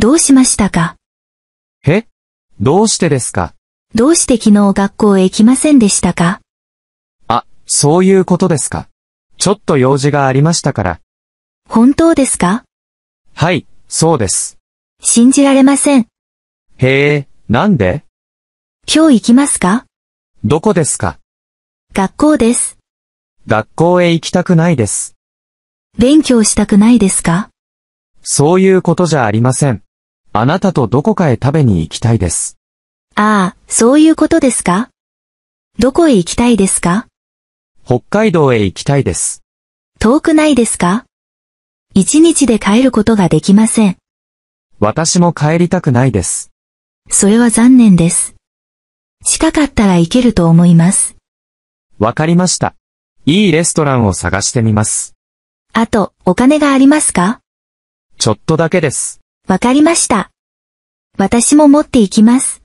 どうしましたかえどうしてですかどうして昨日学校へ行きませんでしたかあ、そういうことですか。ちょっと用事がありましたから。本当ですかはい、そうです。信じられません。へえ、なんで今日行きますかどこですか学校です。学校へ行きたくないです。勉強したくないですかそういうことじゃありません。あなたとどこかへ食べに行きたいです。ああ、そういうことですかどこへ行きたいですか北海道へ行きたいです。遠くないですか一日で帰ることができません。私も帰りたくないです。それは残念です。近かったら行けると思います。わかりました。いいレストランを探してみます。あと、お金がありますかちょっとだけです。わかりました。私も持っていきます。